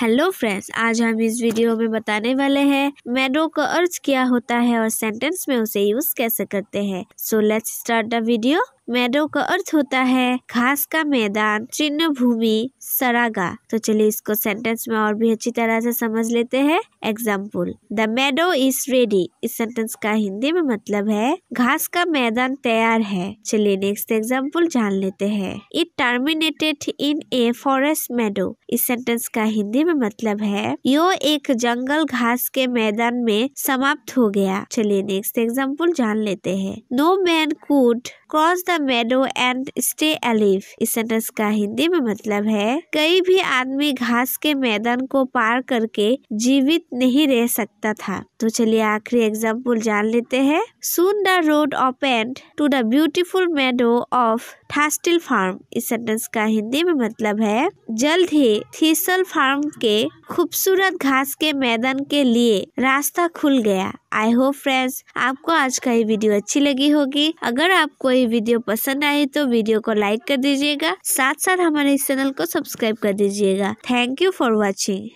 hello friends आज हम इस वीडियो में बताने वाले हैं मैनो का अर्ज क्या होता है और सेंटेंस में उसे यूज कैसे करते हैं so let's start the video meadow का अर्थ होता है घास का मैदान चिन्ह भूमि सरागा तो चलिए इसको सेंटेंस में और भी अच्छी तरह से समझ लेते हैं example the meadow is ready इस सेंटेंस का हिंदी में मतलब है घास का मैदान तैयार है चलिए नेक्स्ट एग्जाम्पल जान लेते हैं it terminated in a forest meadow इस सेंटेंस का हिंदी में मतलब है यो एक जंगल घास के मैदान में समाप्त हो गया चलिए नेक्स्ट एग्जाम्पल जान लेते हैं no man could cross the meadow and stay alive इस सेंटेंस का हिंदी में मतलब है कई भी आदमी घास के मैदान को पार करके जीवित नहीं रह सकता था तो चलिए आखिरी एग्जाम्पल जान लेते हैं soon the road opened to the beautiful meadow of thistle farm इस सेंटेंस का हिंदी में मतलब है जल्द ही थीसल फार्म के खूबसूरत घास के मैदान के लिए रास्ता खुल गया आई होप फ्रेंड्स आपको आज का ये वीडियो अच्छी लगी होगी अगर आपको ये वीडियो पसंद आए तो वीडियो को लाइक कर दीजिएगा साथ साथ हमारे इस चैनल को सब्सक्राइब कर दीजिएगा थैंक यू फॉर वॉचिंग